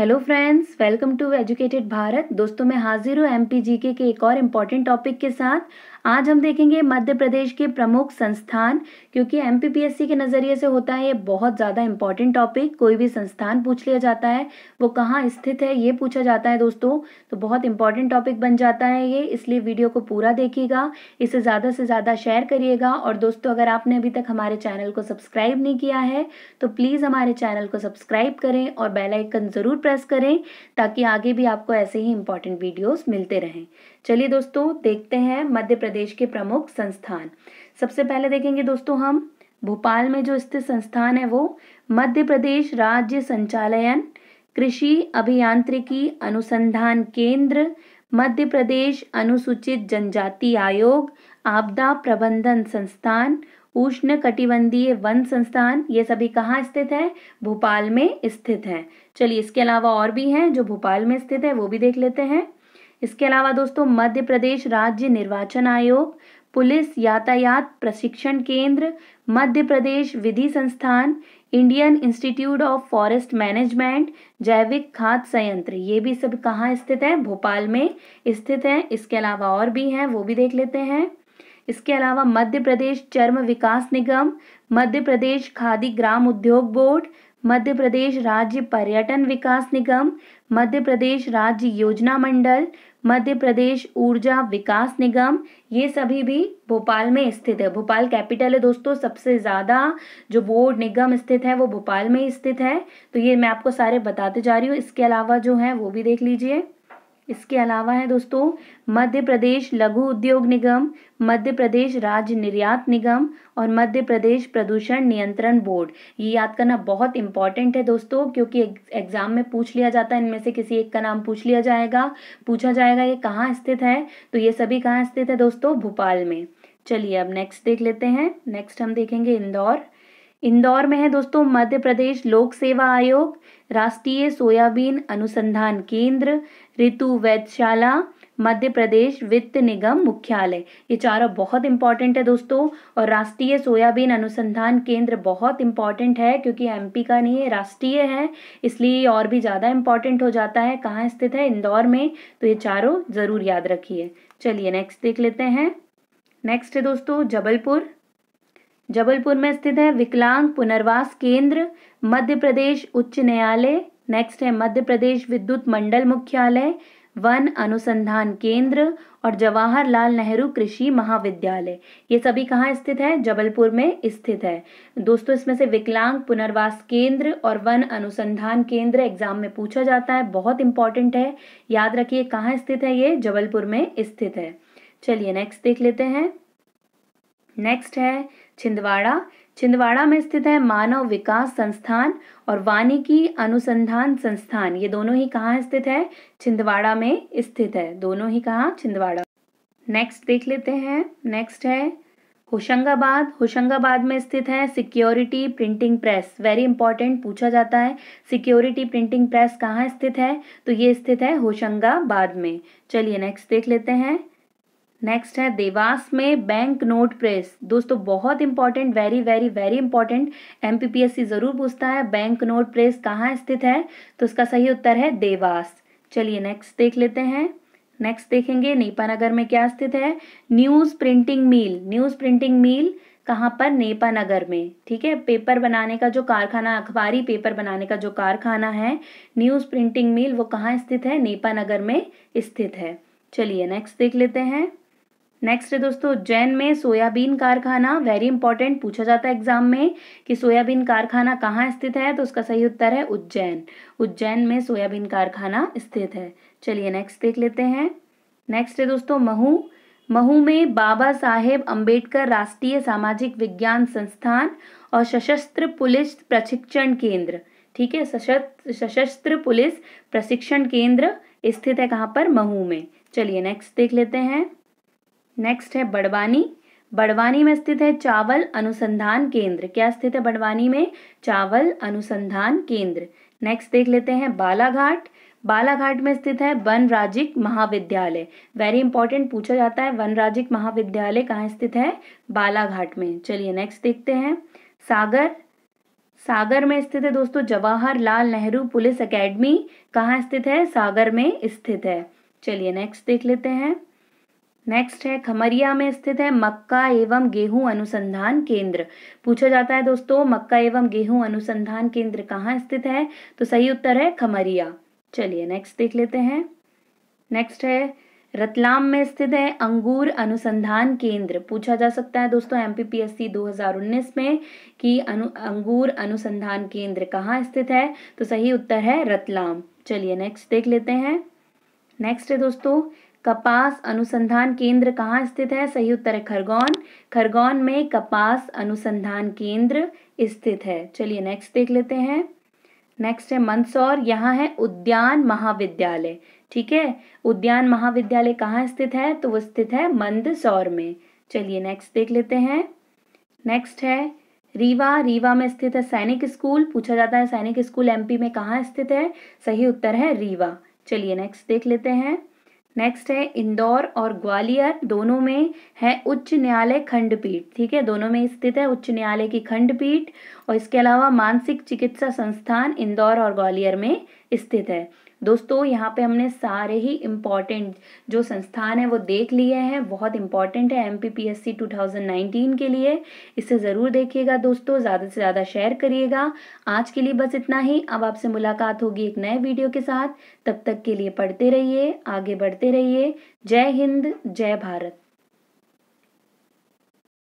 hello friends welcome to educated Bharat दोस्तों मैं हाजिर हूँ एम पी के, के एक और इम्पॉर्टेंट टॉपिक के साथ आज हम देखेंगे मध्य प्रदेश के प्रमुख संस्थान क्योंकि एम के नज़रिए से होता है ये बहुत ज़्यादा इम्पॉर्टेंट टॉपिक कोई भी संस्थान पूछ लिया जाता है वो कहाँ स्थित है ये पूछा जाता है दोस्तों तो बहुत इंपॉर्टेंट टॉपिक बन जाता है ये इसलिए वीडियो को पूरा देखिएगा इसे ज़्यादा से ज़्यादा शेयर करिएगा और दोस्तों अगर आपने अभी तक हमारे चैनल को सब्सक्राइब नहीं किया है तो प्लीज़ हमारे चैनल को सब्सक्राइब करें और बेलाइकन ज़रूर प्रेस करें ताकि आगे भी आपको ऐसे ही इम्पॉर्टेंट वीडियोस मिलते रहें चलिए दोस्तों देखते हैं मध्य प्रदेश के प्रमुख संस्थान सबसे पहले देखेंगे दोस्तों हम भोपाल में जो स्थित संस्थान है वो मध्य प्रदेश राज्य संचालयन कृषि अभियांत्रिकी अनुसंधान केंद्र मध्य प्रदेश अनुसूचित जनजाति आयोग आपदा प्रबंधन संस्थान उष्ण कटिबंधीय वन संस्थान ये सभी कहाँ स्थित है भोपाल में स्थित है चलिए इसके अलावा और भी हैं जो भोपाल में स्थित है वो भी देख लेते हैं इसके अलावा दोस्तों मध्य प्रदेश राज्य निर्वाचन आयोग पुलिस यातायात प्रशिक्षण केंद्र मध्य प्रदेश विधि संस्थान Indian Institute of Forest Management जैविक खाद संयंत्र ये भी सब कहाँ स्थित है भोपाल में स्थित है इसके अलावा और भी हैं वो भी देख लेते हैं इसके अलावा मध्य प्रदेश चर्म विकास निगम मध्य प्रदेश खादी ग्राम उद्योग बोर्ड मध्य प्रदेश राज्य पर्यटन विकास निगम मध्य प्रदेश राज्य योजना मंडल मध्य प्रदेश ऊर्जा विकास निगम ये सभी भी भोपाल में स्थित है भोपाल कैपिटल है दोस्तों सबसे ज़्यादा जो बोर्ड निगम स्थित है वो भोपाल में स्थित है तो ये मैं आपको सारे बताते जा रही हूँ इसके अलावा जो है वो भी देख लीजिए इसके अलावा है दोस्तों मध्य प्रदेश लघु उद्योग निगम मध्य प्रदेश राज्य निर्यात निगम और मध्य प्रदेश प्रदूषण नियंत्रण बोर्ड ये याद करना बहुत इंपॉर्टेंट है दोस्तों क्योंकि एग्जाम में पूछ लिया जाता है इनमें से किसी एक का नाम पूछ लिया जाएगा पूछा जाएगा ये कहाँ स्थित है तो ये सभी कहाँ स्थित है दोस्तों भोपाल में चलिए अब नेक्स्ट देख लेते हैं नेक्स्ट हम देखेंगे इंदौर इंदौर में है दोस्तों मध्य प्रदेश लोक सेवा आयोग राष्ट्रीय सोयाबीन अनुसंधान केंद्र ऋतु वैधशाला मध्य प्रदेश वित्त निगम मुख्यालय ये चारों बहुत इंपॉर्टेंट है दोस्तों और राष्ट्रीय सोयाबीन अनुसंधान केंद्र बहुत इंपॉर्टेंट है क्योंकि एमपी का नहीं है राष्ट्रीय है इसलिए ये और भी ज़्यादा इंपॉर्टेंट हो जाता है कहाँ स्थित है इंदौर में तो ये चारों ज़रूर याद रखिए चलिए नेक्स्ट देख लेते हैं नेक्स्ट है दोस्तों जबलपुर जबलपुर में स्थित है विकलांग पुनर्वास केंद्र मध्य प्रदेश उच्च न्यायालय नेक्स्ट है मध्य प्रदेश विद्युत मंडल मुख्यालय वन अनुसंधान केंद्र और जवाहरलाल नेहरू कृषि महाविद्यालय ये सभी कहाँ स्थित है जबलपुर में स्थित है दोस्तों इसमें से विकलांग पुनर्वास केंद्र और वन अनुसंधान केंद्र एग्जाम में पूछा जाता है बहुत इंपॉर्टेंट है याद रखिए कहाँ स्थित है ये जबलपुर में स्थित है चलिए नेक्स्ट देख लेते हैं नेक्स्ट है छिंदवाड़ा छिंदवाड़ा में स्थित है मानव विकास संस्थान और वानिकी अनुसंधान संस्थान ये दोनों ही कहाँ स्थित है छिंदवाड़ा में स्थित है दोनों ही कहाँ छिंदवाड़ा नेक्स्ट देख लेते हैं नेक्स्ट है होशंगाबाद होशंगाबाद में स्थित है security printing press very important पूछा जाता है सिक्योरिटी प्रिंटिंग प्रेस कहाँ स्थित है तो ये स्थित है होशंगाबाद में चलिए नेक्स्ट देख लेते हैं नेक्स्ट है देवास में बैंक नोट प्रेस दोस्तों बहुत important very very very important MPPSC जरूर पूछता है बैंक नोट प्रेस कहाँ स्थित है तो उसका सही उत्तर है देवास चलिए नेक्स्ट देख लेते हैं नेक्स्ट देखेंगे नेपानगर में क्या स्थित है news printing mill news printing mill कहाँ पर नेपानगर में ठीक है पेपर बनाने का जो कारखाना अखबारी पेपर बनाने का जो कारखाना है न्यूज़ प्रिंटिंग मिल वो कहाँ स्थित है नेपानगर में स्थित है चलिए नेक्स्ट देख लेते हैं नेक्स्ट है दोस्तों उज्जैन में सोयाबीन कारखाना वेरी इंपॉर्टेंट पूछा जाता है एग्जाम में कि सोयाबीन कारखाना कहाँ स्थित है तो उसका सही उत्तर है उज्जैन उज्जैन में सोयाबीन कारखाना स्थित है चलिए नेक्स्ट देख लेते हैं नेक्स्ट है दोस्तों महू महू में बाबा साहेब अम्बेडकर राष्ट्रीय सामाजिक विज्ञान संस्थान और सशस्त्र पुलिस प्रशिक्षण केंद्र ठीक है सशस्त्र सशस्त्र पुलिस प्रशिक्षण केंद्र स्थित है कहाँ पर महू में चलिए नेक्स्ट देख लेते हैं नेक्स्ट है बड़वानी बड़वानी में स्थित है चावल अनुसंधान केंद्र क्या स्थित है बड़वानी में चावल अनुसंधान केंद्र नेक्स्ट देख लेते हैं बालाघाट बालाघाट में स्थित है वन राजिक महाविद्यालय वेरी इंपॉर्टेंट पूछा जाता है वन राजिक महाविद्यालय कहाँ स्थित है बालाघाट में चलिए नेक्स्ट देखते हैं सागर सागर में स्थित है दोस्तों जवाहरलाल नेहरू पुलिस एकेडमी कहाँ स्थित है सागर में स्थित है चलिए नेक्स्ट देख लेते हैं नेक्स्ट है खमरिया में स्थित है मक्का एवं गेहूं अनुसंधान केंद्र पूछा जाता है दोस्तों मक्का एवं गेहूं अनुसंधान केंद्र कहाँ स्थित है तो सही उत्तर है खमरिया चलिए नेक्स्ट देख लेते हैं नेक्स्ट है रतलाम में स्थित है अंगूर अनुसंधान केंद्र पूछा जा सकता है दोस्तों एमपीपीएससी 2019 में कि अनु अंगूर अनुसंधान केंद्र कहाँ स्थित है तो सही उत्तर है रतलाम चलिए नेक्स्ट देख लेते हैं नेक्स्ट है दोस्तों कपास अनुसंधान केंद्र कहाँ स्थित है सही उत्तर है खरगोन खरगोन में कपास अनुसंधान केंद्र स्थित है चलिए नेक्स्ट देख लेते हैं नेक्स्ट है मंदसौर यहाँ है उद्यान महाविद्यालय ठीक है उद्यान महाविद्यालय कहाँ स्थित है तो वो स्थित है मंदसौर में चलिए नेक्स्ट देख लेते हैं नेक्स्ट है रीवा रीवा में स्थित है सैनिक स्कूल पूछा जाता है सैनिक स्कूल एमपी में कहाँ स्थित है सही उत्तर है रीवा चलिए नेक्स्ट देख लेते हैं नेक्स्ट है इंदौर और ग्वालियर दोनों में है उच्च न्यायालय खंडपीठ ठीक है दोनों में स्थित है उच्च न्यायालय की खंडपीठ और इसके अलावा मानसिक चिकित्सा संस्थान इंदौर और ग्वालियर में स्थित है दोस्तों यहाँ पे हमने सारे ही इम्पॉर्टेंट जो संस्थान है वो देख लिए हैं बहुत इम्पॉर्टेंट है M P P S C two thousand nineteen के लिए इसे ज़रूर देखिएगा दोस्तों ज़्यादा से ज़्यादा शेयर करिएगा आज के लिए बस इतना ही अब आपसे मुलाकात होगी एक नए वीडियो के साथ तब तक के लिए पढ़ते रहिए आगे बढ़ते रहिए जय हिंद जय भारत